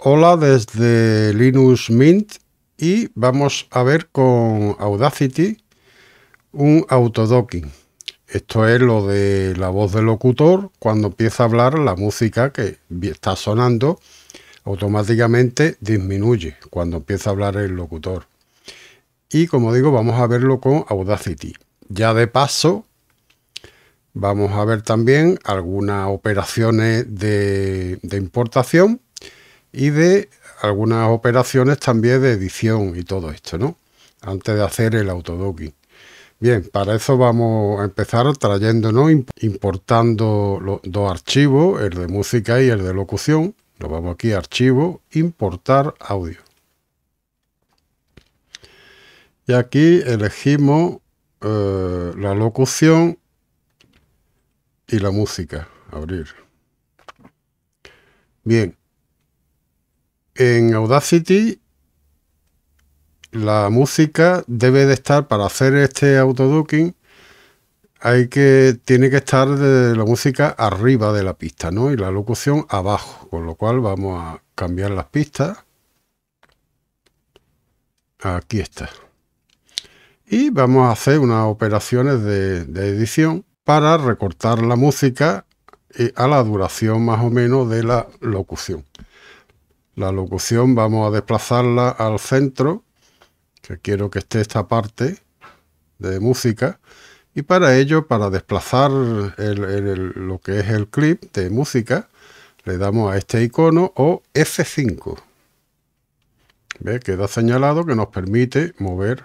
Hola desde Linux Mint y vamos a ver con Audacity un autodocking. Esto es lo de la voz del locutor, cuando empieza a hablar la música que está sonando automáticamente disminuye cuando empieza a hablar el locutor. Y como digo, vamos a verlo con Audacity. Ya de paso, vamos a ver también algunas operaciones de, de importación y de algunas operaciones también de edición y todo esto, ¿no? Antes de hacer el autodocking. Bien, para eso vamos a empezar trayéndonos, importando los dos archivos, el de música y el de locución. Nos vamos aquí a archivo, importar audio. Y aquí elegimos eh, la locución y la música. Abrir. Bien, en Audacity la música debe de estar para hacer este ducking. hay que tiene que estar la música arriba de la pista, ¿no? Y la locución abajo, con lo cual vamos a cambiar las pistas. Aquí está. Y vamos a hacer unas operaciones de edición para recortar la música eh, a la duración más o menos de la locución. La locución vamos a desplazarla al centro, que quiero que esté esta parte de música. Y para ello, para desplazar lo que es el clip de música, le damos a este icono o F5. ¿Ve? Queda señalado que nos permite mover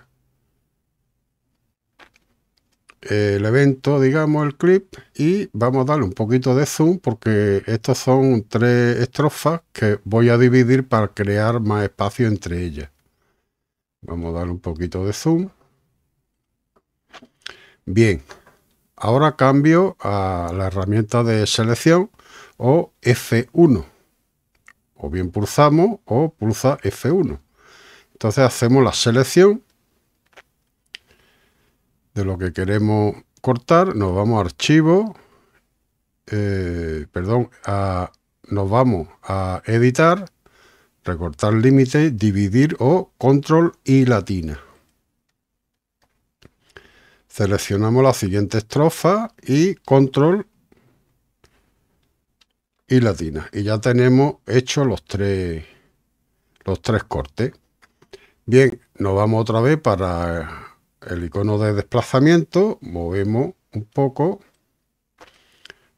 el evento, digamos, el clip, y vamos a darle un poquito de zoom porque estas son tres estrofas que voy a dividir para crear más espacio entre ellas. Vamos a darle un poquito de zoom. Bien, ahora cambio a la herramienta de selección o F1. O bien pulsamos o pulsa F1. Entonces hacemos la selección de lo que queremos cortar, nos vamos a archivo, eh, perdón, nos vamos a editar, recortar límite, dividir o control y latina. Seleccionamos la siguiente estrofa y control y latina. Y ya tenemos hecho los tres, los tres cortes. Bien, nos vamos otra vez para el icono de desplazamiento, movemos un poco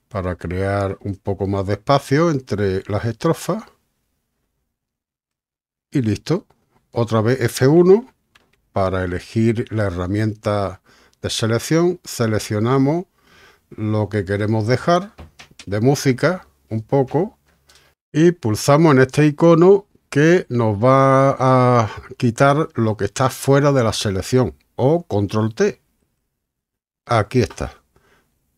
para crear un poco más de espacio entre las estrofas y listo. Otra vez F1 para elegir la herramienta de selección, seleccionamos lo que queremos dejar de música un poco y pulsamos en este icono que nos va a quitar lo que está fuera de la selección o control T. Aquí está.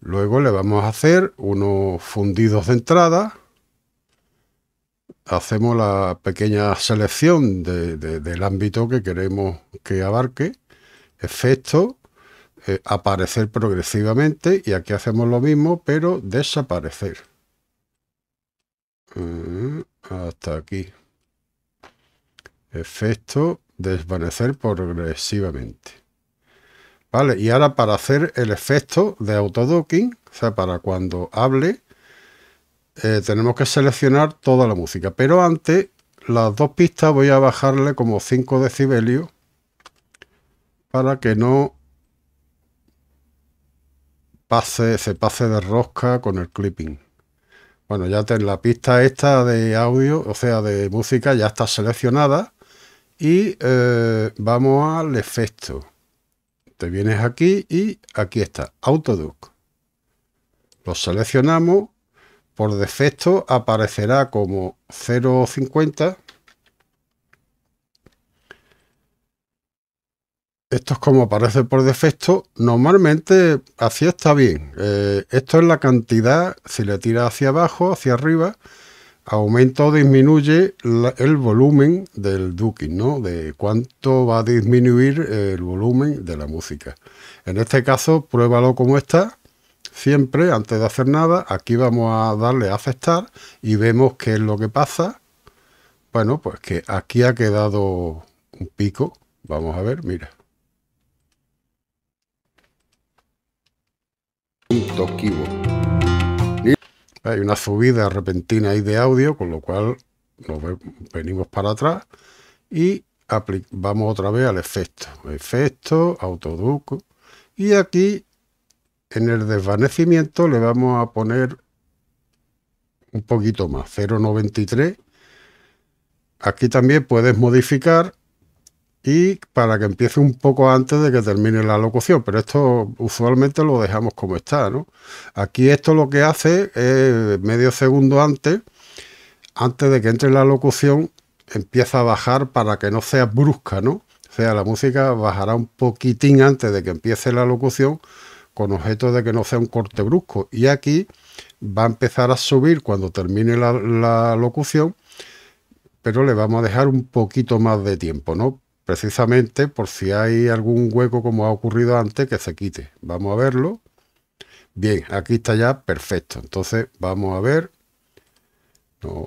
Luego le vamos a hacer unos fundidos de entrada. Hacemos la pequeña selección del ámbito que queremos que abarque. Efecto, eh, aparecer progresivamente. Y aquí hacemos lo mismo, pero desaparecer. Mm, hasta aquí. Efecto, desvanecer progresivamente y ahora para hacer el efecto de autodocking, o sea, para cuando hable, eh, tenemos que seleccionar toda la música. Pero antes, las dos pistas voy a bajarle como 5 decibelios para que no pase, se pase de rosca con el clipping. Bueno, ya ten, la pista esta de audio, o sea, de música, ya está seleccionada. Y eh, vamos al efecto te vienes aquí y aquí está, Autoduck. Lo seleccionamos, por defecto aparecerá como 0.50. Esto es como aparece por defecto. Normalmente así está bien. Eh, esto es la cantidad, si le tiras hacia abajo, hacia arriba, Aumento o disminuye el volumen del duking, ¿no? De cuánto va a disminuir el volumen de la música. En este caso, pruébalo como está, siempre antes de hacer nada. Aquí vamos a darle a aceptar y vemos qué es lo que pasa. Bueno, pues que aquí ha quedado un pico. Vamos a ver, mira. Un hay una subida repentina ahí de audio, con lo cual nos venimos para atrás y vamos otra vez al efecto. Efecto, autoduco. Y aquí, en el desvanecimiento, le vamos a poner un poquito más, 0,93. Aquí también puedes modificar para que empiece un poco antes de que termine la locución, pero esto usualmente lo dejamos como está, ¿no? Aquí esto lo que hace es medio segundo antes, antes de que entre la locución, empieza a bajar para que no sea brusca, ¿no? O sea, la música bajará un poquitín antes de que empiece la locución con objeto de que no sea un corte brusco. Y aquí va a empezar a subir cuando termine la, la locución, pero le vamos a dejar un poquito más de tiempo, ¿no? precisamente por si hay algún hueco como ha ocurrido antes que se quite. Vamos a verlo. Bien, aquí está ya perfecto. Entonces vamos a ver.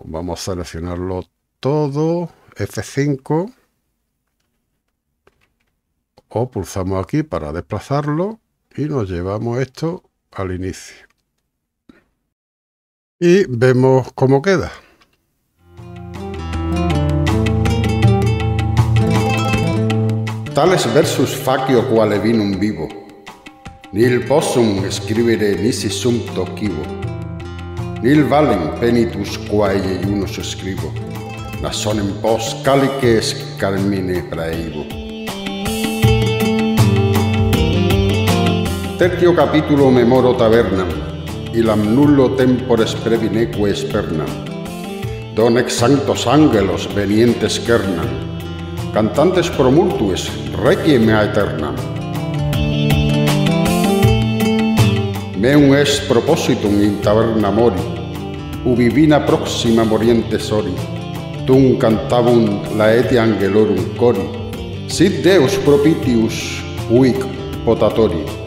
vamos a seleccionarlo todo. F5. O pulsamos aquí para desplazarlo y nos llevamos esto al inicio. Y vemos cómo queda. Tales versus facio quale vinum vivo, nil possum scrivere nisi sum tocivo, nil valem penitus quae iunus scrivo, nasonem pos calices calmine carmine praeivo. Tertio capítulo memoro tabernam, ilam nullo tempores previneque espernam, ex sanctos angelos venientes kernam, cantantes promultues, requiem aeternam. Meum es propositum in taverna mori, ubi vina proxima moriente sori, tum cantabum laeti angelorum cori, sit deus propitius huic potatorium.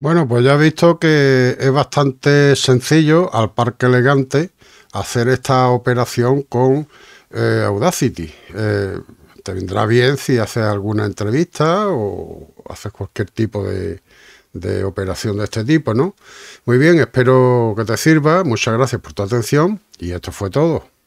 Bueno, pues ya he visto que es bastante sencillo al Parque Elegante hacer esta operación con eh, Audacity. Eh, te vendrá bien si haces alguna entrevista o haces cualquier tipo de, de operación de este tipo, ¿no? Muy bien, espero que te sirva. Muchas gracias por tu atención y esto fue todo.